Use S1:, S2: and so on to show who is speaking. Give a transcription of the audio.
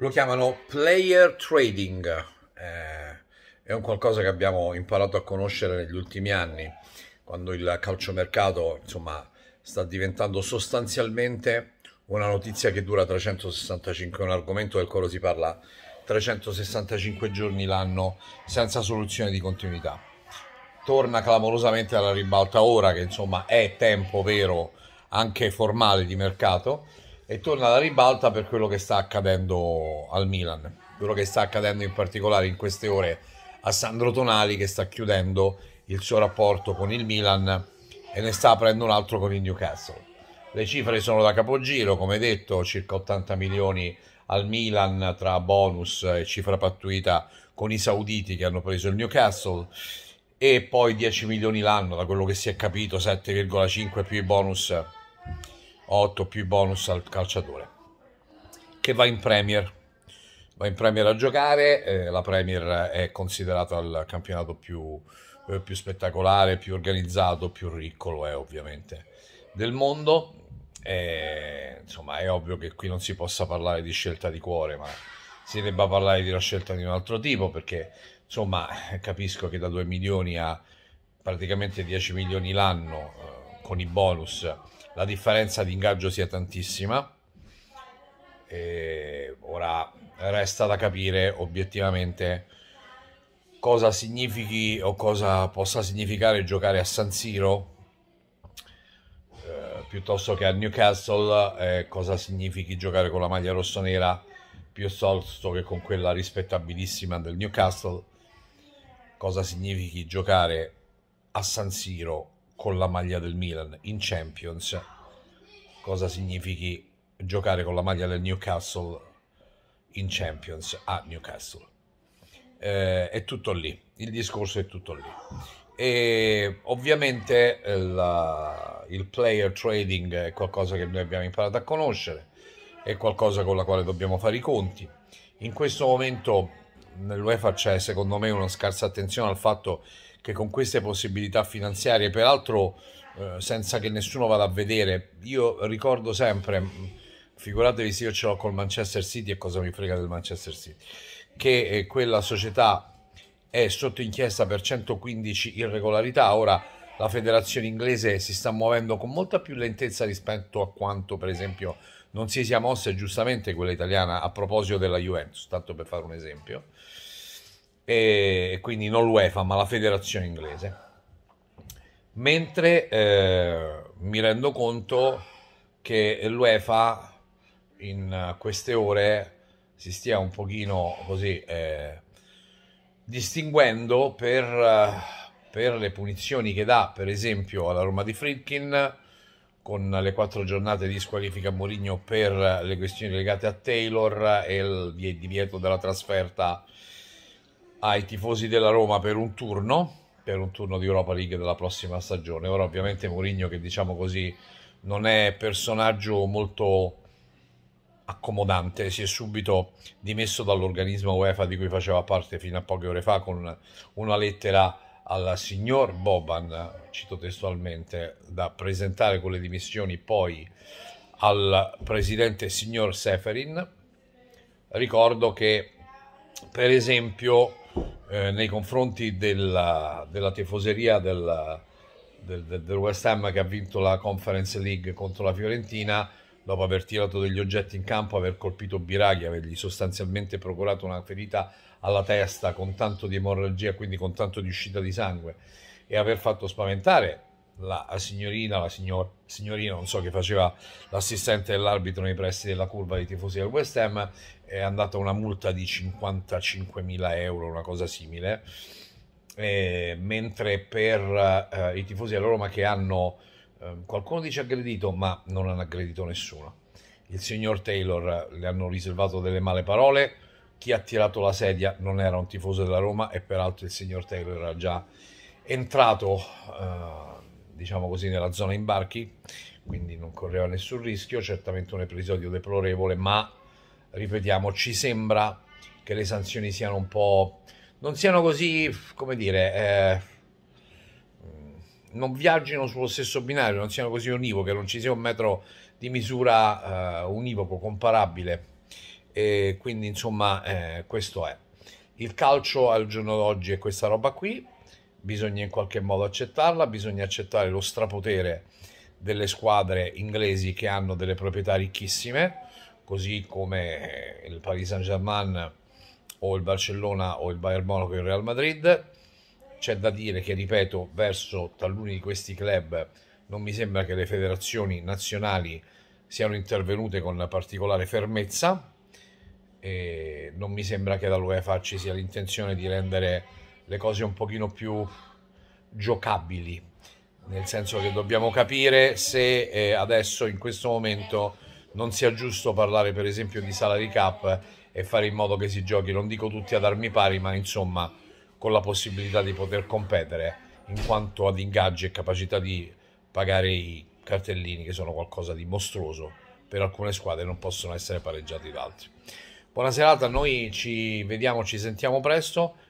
S1: Lo chiamano player trading, eh, è un qualcosa che abbiamo imparato a conoscere negli ultimi anni, quando il calciomercato insomma, sta diventando sostanzialmente una notizia che dura 365, un argomento del quale si parla 365 giorni l'anno senza soluzione di continuità. Torna clamorosamente alla ribalta ora che insomma è tempo vero anche formale di mercato e torna alla ribalta per quello che sta accadendo al Milan, quello che sta accadendo in particolare in queste ore a Sandro Tonali che sta chiudendo il suo rapporto con il Milan e ne sta aprendo un altro con il Newcastle. Le cifre sono da capogiro, come detto, circa 80 milioni al Milan tra bonus e cifra pattuita con i sauditi che hanno preso il Newcastle e poi 10 milioni l'anno, da quello che si è capito, 7,5 più i bonus 8 più bonus al calciatore, che va in Premier. Va in Premier a giocare, eh, la Premier è considerata il campionato più, eh, più spettacolare, più organizzato, più ricco, lo è eh, ovviamente, del mondo. E, insomma, è ovvio che qui non si possa parlare di scelta di cuore, ma si debba parlare di una scelta di un altro tipo, perché insomma eh, capisco che da 2 milioni a praticamente 10 milioni l'anno eh, con i bonus la differenza di ingaggio sia tantissima. E ora resta da capire obiettivamente cosa significhi o cosa possa significare giocare a San Siro eh, piuttosto che a Newcastle, eh, cosa significhi giocare con la maglia rossonera piuttosto che con quella rispettabilissima del Newcastle, cosa significhi giocare a San Siro con la maglia del Milan in Champions, cosa significhi giocare con la maglia del Newcastle in Champions a Newcastle. Eh, è tutto lì, il discorso è tutto lì. E ovviamente eh, la, il player trading è qualcosa che noi abbiamo imparato a conoscere, è qualcosa con la quale dobbiamo fare i conti. In questo momento nell'UEFA c'è secondo me una scarsa attenzione al fatto che che con queste possibilità finanziarie, peraltro eh, senza che nessuno vada a vedere, io ricordo sempre, mm, figuratevi se io ce l'ho col Manchester City e cosa mi frega del Manchester City, che eh, quella società è sotto inchiesta per 115 irregolarità, ora la federazione inglese si sta muovendo con molta più lentezza rispetto a quanto per esempio non si sia mossa giustamente quella italiana a proposito della Juventus, tanto per fare un esempio e quindi non l'UEFA ma la federazione inglese. Mentre eh, mi rendo conto che l'UEFA in queste ore si stia un pochino così eh, distinguendo per, eh, per, le punizioni che dà per esempio alla Roma di Fritkin con le quattro giornate di squalifica a Mourinho per le questioni legate a Taylor e il divieto della trasferta ai tifosi della Roma per un turno, per un turno di Europa League della prossima stagione. Ora ovviamente Mourinho che diciamo così non è personaggio molto accomodante, si è subito dimesso dall'organismo UEFA di cui faceva parte fino a poche ore fa con una lettera al signor Boban, cito testualmente, da presentare con le dimissioni poi al presidente signor Seferin. Ricordo che per esempio eh, nei confronti della, della tifoseria della, del, del, West Ham che ha vinto la Conference League contro la Fiorentina dopo aver tirato degli oggetti in campo, aver colpito Biraghi, avergli sostanzialmente procurato una ferita alla testa con tanto di emorragia, quindi con tanto di uscita di sangue e aver fatto spaventare la signorina, la signor, signorina, non so che faceva l'assistente dell'arbitro nei pressi della curva dei tifosi del West Ham, è andata una multa di 55.000 euro, una cosa simile, e, mentre per eh, i tifosi della Roma che hanno, eh, qualcuno dice aggredito, ma non hanno aggredito nessuno. Il signor Taylor eh, le hanno riservato delle male parole, chi ha tirato la sedia non era un tifoso della Roma e peraltro il signor Taylor era già entrato... Eh, diciamo così, nella zona imbarchi, quindi non correva nessun rischio, certamente un episodio deplorevole, ma ripetiamo, ci sembra che le sanzioni siano un po'... non siano così, come dire, eh, non viaggino sullo stesso binario, non siano così univoche, non ci sia un metro di misura eh, univoco, comparabile. E quindi insomma eh, questo è. Il calcio al giorno d'oggi è questa roba qui bisogna in qualche modo accettarla, bisogna accettare lo strapotere delle squadre inglesi che hanno delle proprietà ricchissime, così come il Paris Saint-Germain o il Barcellona o il Bayern Monaco e il Real Madrid. C'è da dire che, ripeto, verso taluni di questi club non mi sembra che le federazioni nazionali siano intervenute con particolare fermezza e non mi sembra che dall'UEFA ci sia l'intenzione di rendere le cose un pochino più giocabili, nel senso che dobbiamo capire se eh, adesso in questo momento non sia giusto parlare per esempio di salary cap e fare in modo che si giochi, non dico tutti ad armi pari, ma insomma con la possibilità di poter competere in quanto ad ingaggi e capacità di pagare i cartellini che sono qualcosa di mostruoso per alcune squadre non possono essere pareggiati da altri. Buona serata, noi ci vediamo, ci sentiamo presto